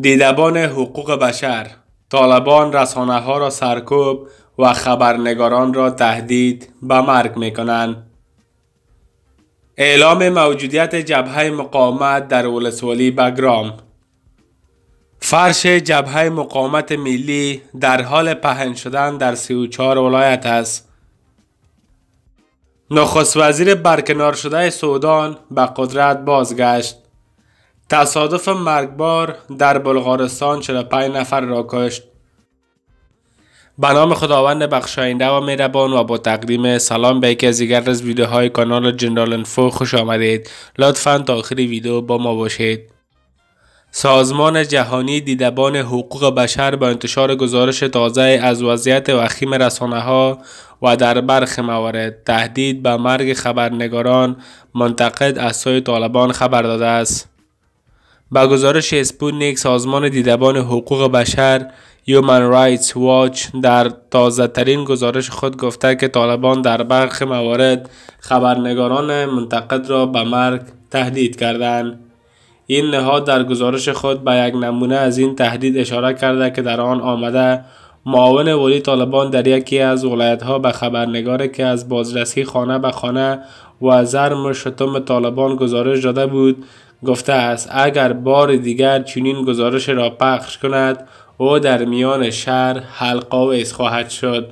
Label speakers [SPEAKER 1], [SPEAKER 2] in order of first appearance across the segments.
[SPEAKER 1] دیدبان حقوق بشر طالبان رسانه ها را سرکوب و خبرنگاران را تهدید به مرگ می کنند. اعلام موجودیت جبهه مقاومت در ولسوالی بگرام فرش جبهه مقاومت ملی در حال پهن شدن در 34 ولایت است. نخست وزیر برکنار شده سودان به قدرت بازگشت. تصادف مرگبار در بلغارستان 45 نفر را کشت به نام خداوند بخشاینده و میربان و با تقدیم سلام به یکی از دیگر از ویدیوهای کانال جنرال انفو خوش آمدید لطفا تا آخری ویدیو با ما باشید سازمان جهانی دیدبان حقوق بشر با انتشار گزارش تازه از وضعیت وخیم رسانه ها و در برخ موارد تهدید به مرگ خبرنگاران منتقد از سوی طالبان خبر داده است با گزارش اسپوتنیک سازمان دیدبان حقوق بشر Human Rights Watch در تازه ترین گزارش خود گفته که طالبان در برخ موارد خبرنگاران منتقد را به مرگ تهدید کردند. این نهاد در گزارش خود به یک نمونه از این تهدید اشاره کرده که در آن آمده معاون ولی طالبان در یکی از ولایتها به خبرنگار که از بازرسی خانه به خانه و از و شتم طالبان گزارش داده بود گفته است اگر بار دیگر چنین گزارش را پخش کند او در میان شهر حلقاویز خواهد شد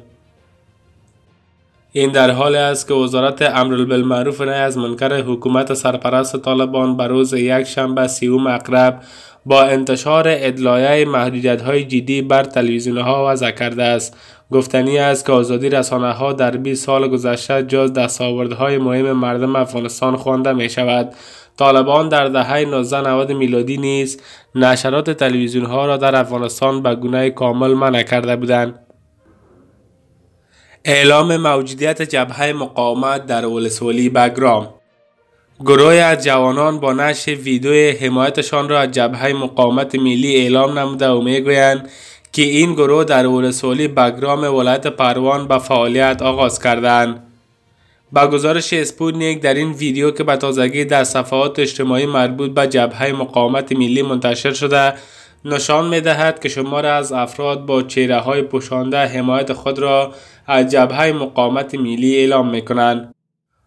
[SPEAKER 1] این در حال است که وزارت امرالبالمعروف معروف از منکر حکومت سرپرست طالبان بر روز یک شنبه سیوم اقرب با انتشار ادلایه محدودیت های جدی بر تلویزیون ها وضع کرده است گفتنی است که آزادی رسانه ها در 20 سال گذشته جز دستاوردهای مهم مردم افغانستان خوانده می شود طالبان در دهه 1990 میلادی نیز نشرات تلویزیون ها را در افغانستان به گونه کامل منع کرده بودند. اعلام موجودیت جبهه مقاومت در ولسوالی بگرام گروهی از جوانان با نشر ویدیو حمایتشان را از جبهه مقاومت ملی اعلام نموده و میگویند که این گروه در ولسوالی بگرام ولایت پروان به فعالیت آغاز کردند. با گزارش اسپوتنیک در این ویدیو که به تازگی در صفحات اجتماعی مربوط به جبهه مقاومت ملی منتشر شده نشان می دهد که شمار از افراد با چهره های پوشانده حمایت خود را از جبهه مقاومت ملی اعلام می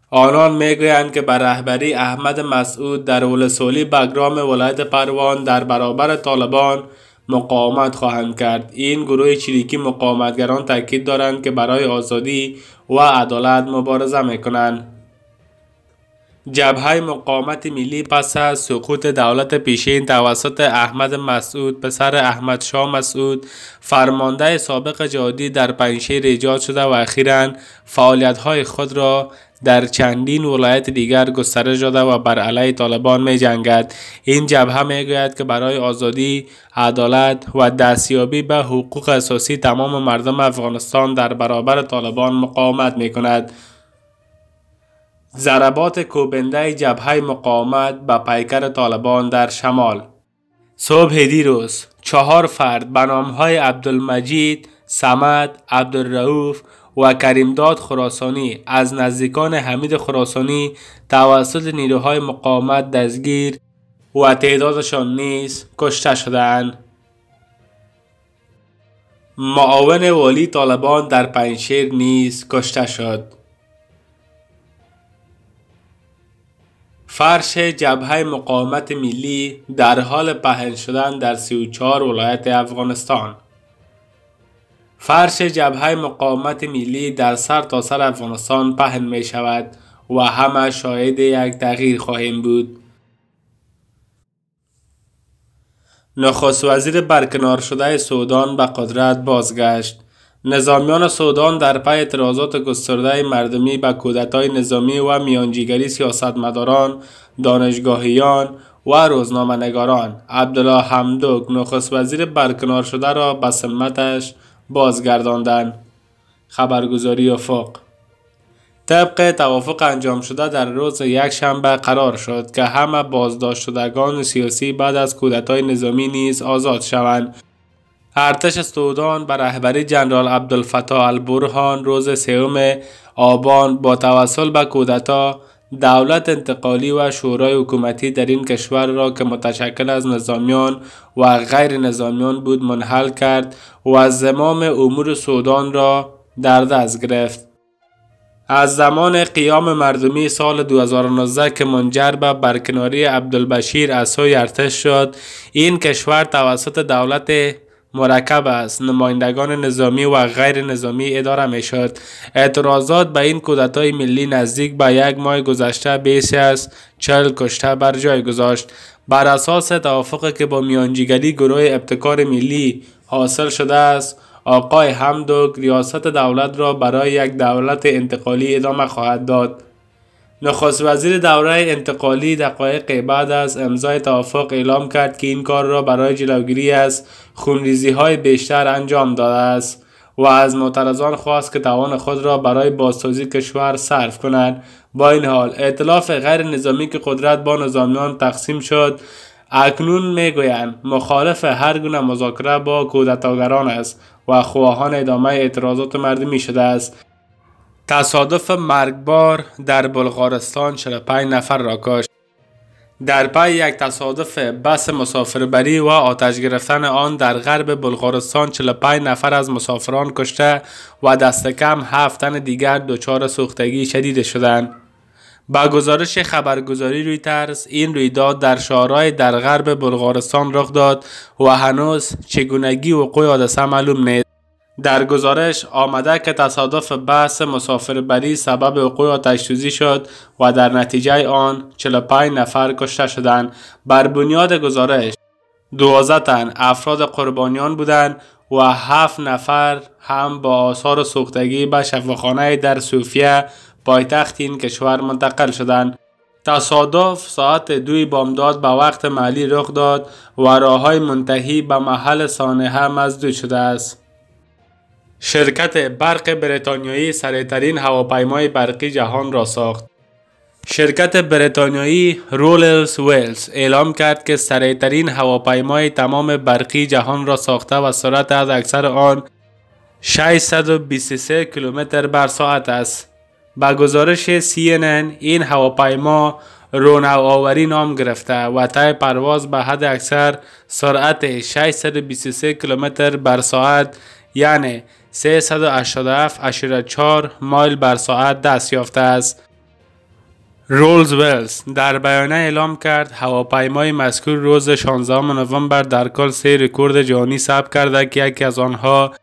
[SPEAKER 1] آنان می که به رهبری احمد مسعود در ولسولی بگرام ولایت پروان در برابر طالبان مقاومت خواهند کرد این گروه چریکی مقاومتگران تاکید دارند که برای آزادی و عدالت مبارزه میکنند جبهه مقاومت ملی پس از سقوط دولت پیشین توسط احمد مسعود پسر احمد شاه مسعود فرمانده سابق جادی در پنشیر ایجاد شده و اخیرا فعالیت خود را در چندین ولایت دیگر گستره شده و بر علیه طالبان می جنگد. این جبهه می گوید که برای آزادی، عدالت و دستیابی به حقوق اساسی تمام مردم افغانستان در برابر طالبان مقاومت می کند. ضربات کوبنده جبهه مقاومت به پیکر طالبان در شمال صبح دیروز چهار فرد به نامهای عبدالمجید، سمد، عبدالرعوف و کریمداد خراسانی از نزدیکان حمید خراسانی توسط نیروهای مقاومت دستگیر و تعدادشان نیز کشته شدند. معاون والی طالبان در پنجشیر نیز کشته شد. فرش جبهه مقاومت ملی در حال پهن شدن در 34 ولایت افغانستان فرش جبهه مقاومت ملی در سر تا سر افغانستان پهن می شود و همه شاهد یک تغییر خواهیم بود. نخست وزیر برکنار شده سودان به قدرت بازگشت. نظامیان سودان در پی اعتراضات گسترده مردمی به کودتای نظامی و میانجیگری سیاستمداران، دانشگاهیان و روزنامه نگاران عبدالله حمدوک نخست وزیر برکنار شده را به سمتش بازگرداندن خبرگزاری افاق طبق توافق انجام شده در روز یک شنبه قرار شد که همه بازداشت شدگان سیاسی بعد از کودتای نظامی نیز آزاد شوند ارتش سودان بر رهبری جنرال عبدالفتاح البرهان روز سوم آبان با توسل به کودتا دولت انتقالی و شورای حکومتی در این کشور را که متشکل از نظامیان و غیر نظامیان بود منحل کرد و از زمام امور سودان را در دست گرفت. از زمان قیام مردمی سال 2019 که منجر به برکناری عبدالبشیر از سوی ارتش شد این کشور توسط دولت مرکب است نمایندگان نظامی و غیر نظامی اداره می شد اعتراضات به این کودتای ملی نزدیک به یک ماه گذشته بیش از چل کشته بر جای گذاشت بر اساس توافق که با میانجیگری گروه ابتکار ملی حاصل شده است آقای همدوک ریاست دولت را برای یک دولت انتقالی ادامه خواهد داد نخست وزیر دوره انتقالی دقایق بعد از امضای توافق اعلام کرد که این کار را برای جلوگیری از خونریزی های بیشتر انجام داده است و از معترضان خواست که توان خود را برای بازسازی کشور صرف کنند با این حال اعتلاف غیر نظامی که قدرت با نظامیان تقسیم شد اکنون میگویند مخالف هر گونه مذاکره با کودتاگران است و خواهان ادامه اعتراضات مردمی شده است تصادف مرگبار در بلغارستان 45 نفر را کشت در پی یک تصادف بس مسافربری و آتش گرفتن آن در غرب بلغارستان 45 نفر از مسافران کشته و دست کم هفتن دیگر دچار سوختگی شدید شدند. با گزارش خبرگزاری روی ترس این رویداد در شهرهای در غرب بلغارستان رخ داد و هنوز چگونگی وقوع حادثه معلوم نیست. در گزارش آمده که تصادف بحث بری سبب وقوع آتشتوزی شد و در نتیجه آن 45 نفر کشته شدند بر بنیاد گزارش 12 افراد قربانیان بودند و هفت نفر هم با آثار سوختگی به شفاخانه در سوفیه پایتخت این کشور منتقل شدند تصادف ساعت دوی بامداد به وقت محلی رخ داد و راههای منتهی به محل سانحه مزدود شده است شرکت برق بریتانیایی سریعترین هواپیمای برقی جهان را ساخت. شرکت بریتانیایی رولز ویلز اعلام کرد که سریعترین هواپیمای تمام برقی جهان را ساخته و سرعت از اکثر آن 623 کیلومتر بر ساعت است. با گزارش CNN این هواپیما آوری نام گرفته و تای پرواز به حد اکثر سرعت 623 کیلومتر بر ساعت یعنی 387.4 مایل بر ساعت دست یافته است. رولز ویلز در بیانه اعلام کرد هواپیمای مذکور روز 16 نوامبر در کل سه رکورد جهانی ثبت کرده که یکی از آنها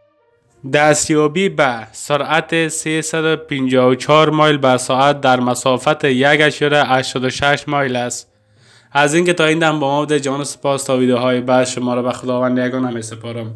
[SPEAKER 1] دستیابی به سرعت 354 مایل بر ساعت در مسافت 1.86 مایل است. از اینکه تا این دم با ما بوده جان سپاس تا ویدیوهای بعد شما را به خداوند یگانه سپارم.